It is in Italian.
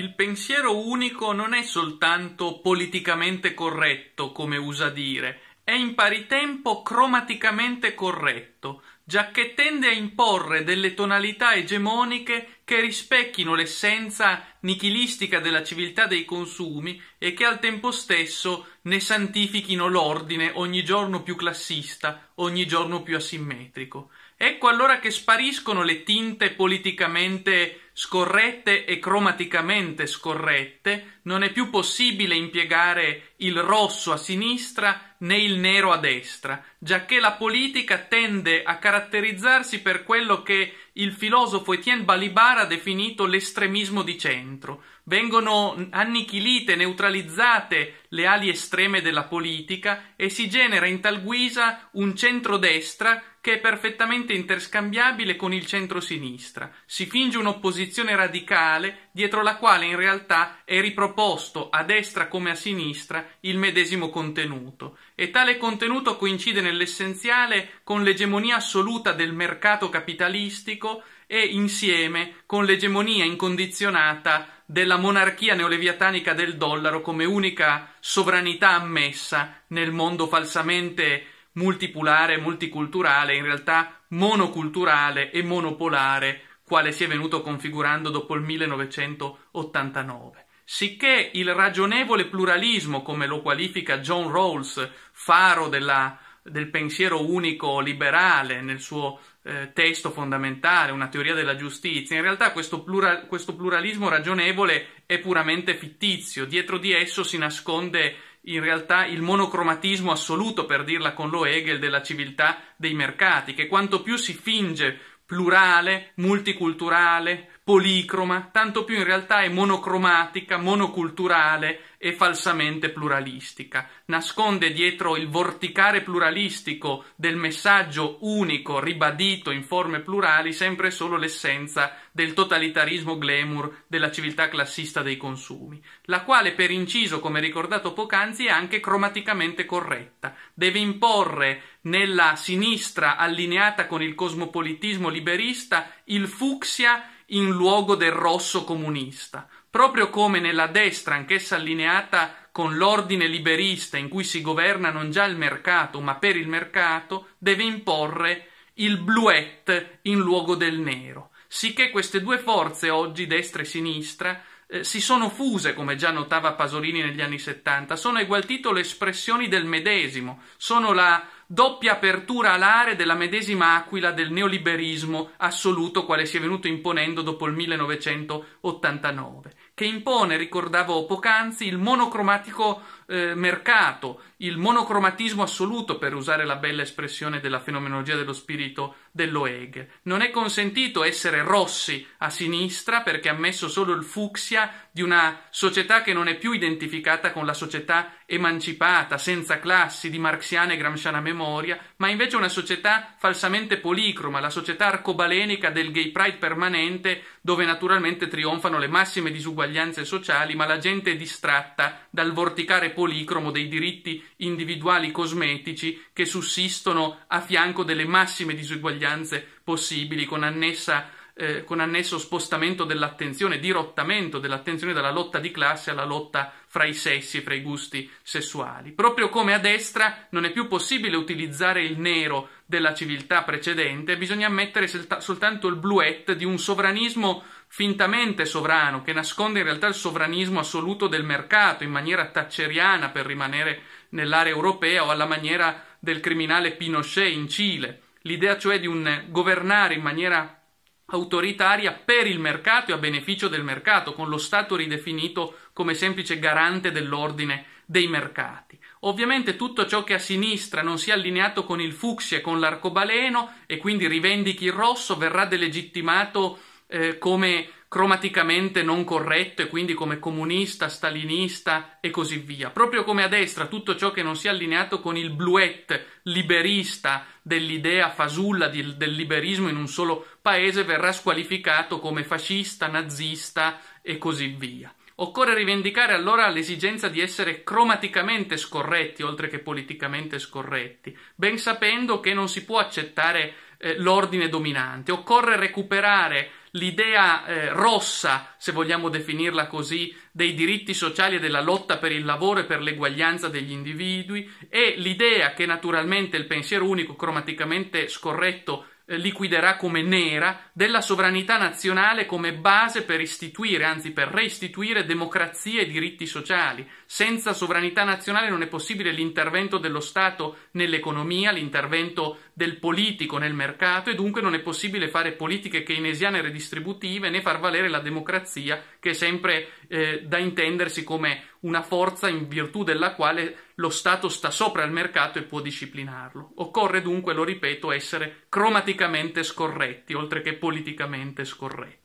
il pensiero unico non è soltanto politicamente corretto, come usa dire, è in pari tempo cromaticamente corretto, giacché tende a imporre delle tonalità egemoniche che rispecchino l'essenza nichilistica della civiltà dei consumi e che al tempo stesso ne santifichino l'ordine ogni giorno più classista, ogni giorno più asimmetrico. Ecco allora che spariscono le tinte politicamente scorrette e cromaticamente scorrette, non è più possibile impiegare il rosso a sinistra né il nero a destra, giacché la politica tende a caratterizzarsi per quello che il filosofo Etienne Balibar ha definito l'estremismo di centro. Vengono annichilite, neutralizzate le ali estreme della politica e si genera in tal guisa un centrodestra che è perfettamente interscambiabile con il centrosinistra. Si finge un'opposizione radicale dietro la quale in realtà è riproposto a destra come a sinistra il medesimo contenuto e tale contenuto coincide nell'essenziale con l'egemonia assoluta del mercato capitalistico e insieme con l'egemonia incondizionata della monarchia neoleviatanica del dollaro come unica sovranità ammessa nel mondo falsamente multipolare, multiculturale, in realtà monoculturale e monopolare, quale si è venuto configurando dopo il 1989 sicché il ragionevole pluralismo, come lo qualifica John Rawls, faro della, del pensiero unico liberale nel suo eh, testo fondamentale, una teoria della giustizia, in realtà questo, plural, questo pluralismo ragionevole è puramente fittizio, dietro di esso si nasconde in realtà il monocromatismo assoluto, per dirla con lo Hegel, della civiltà dei mercati, che quanto più si finge plurale, multiculturale, policroma, tanto più in realtà è monocromatica, monoculturale e falsamente pluralistica. Nasconde dietro il vorticare pluralistico del messaggio unico, ribadito in forme plurali, sempre solo l'essenza del totalitarismo glamour della civiltà classista dei consumi, la quale per inciso, come ricordato poc'anzi, è anche cromaticamente corretta. Deve imporre nella sinistra allineata con il cosmopolitismo liberista il fucsia in luogo del rosso comunista, proprio come nella destra, anch'essa allineata con l'ordine liberista in cui si governa non già il mercato, ma per il mercato, deve imporre il bluet in luogo del nero. Sicché queste due forze oggi, destra e sinistra, eh, si sono fuse, come già notava Pasolini negli anni 70, sono a egual titolo espressioni del medesimo, sono la doppia apertura alare della medesima aquila del neoliberismo assoluto quale si è venuto imponendo dopo il 1989 che impone, ricordavo poc'anzi, il monocromatico eh, mercato, il monocromatismo assoluto, per usare la bella espressione della fenomenologia dello spirito dello Hegel. Non è consentito essere rossi a sinistra perché ha messo solo il fucsia di una società che non è più identificata con la società emancipata, senza classi, di marxiana e gramsciana memoria, ma invece una società falsamente policroma, la società arcobalenica del gay pride permanente, dove naturalmente trionfano le massime disuguaglianze disuguaglianze sociali, ma la gente è distratta dal vorticare policromo dei diritti individuali cosmetici che sussistono a fianco delle massime disuguaglianze possibili, con annessa eh, con annesso spostamento dell'attenzione, dirottamento dell'attenzione dalla lotta di classe alla lotta fra i sessi e fra i gusti sessuali. Proprio come a destra non è più possibile utilizzare il nero della civiltà precedente, bisogna ammettere soltanto il bluet di un sovranismo fintamente sovrano, che nasconde in realtà il sovranismo assoluto del mercato in maniera tacceriana per rimanere nell'area europea o alla maniera del criminale Pinochet in Cile. L'idea cioè di un governare in maniera autoritaria per il mercato e a beneficio del mercato, con lo Stato ridefinito come semplice garante dell'ordine dei mercati. Ovviamente tutto ciò che a sinistra non sia allineato con il fucsia e con l'arcobaleno e quindi rivendichi il rosso verrà delegittimato eh, come cromaticamente non corretto e quindi come comunista, stalinista e così via. Proprio come a destra tutto ciò che non sia allineato con il bluet liberista dell'idea fasulla di, del liberismo in un solo paese verrà squalificato come fascista, nazista e così via. Occorre rivendicare allora l'esigenza di essere cromaticamente scorretti, oltre che politicamente scorretti, ben sapendo che non si può accettare eh, l'ordine dominante. Occorre recuperare l'idea eh, rossa, se vogliamo definirla così, dei diritti sociali e della lotta per il lavoro e per l'eguaglianza degli individui e l'idea che naturalmente il pensiero unico cromaticamente scorretto eh, liquiderà come nera della sovranità nazionale come base per istituire, anzi per restituire democrazia e diritti sociali. Senza sovranità nazionale non è possibile l'intervento dello Stato nell'economia, l'intervento del politico nel mercato e dunque non è possibile fare politiche keynesiane redistributive né far valere la democrazia che è sempre eh, da intendersi come una forza in virtù della quale lo Stato sta sopra il mercato e può disciplinarlo. Occorre dunque, lo ripeto, essere cromaticamente scorretti oltre che politicamente scorretti.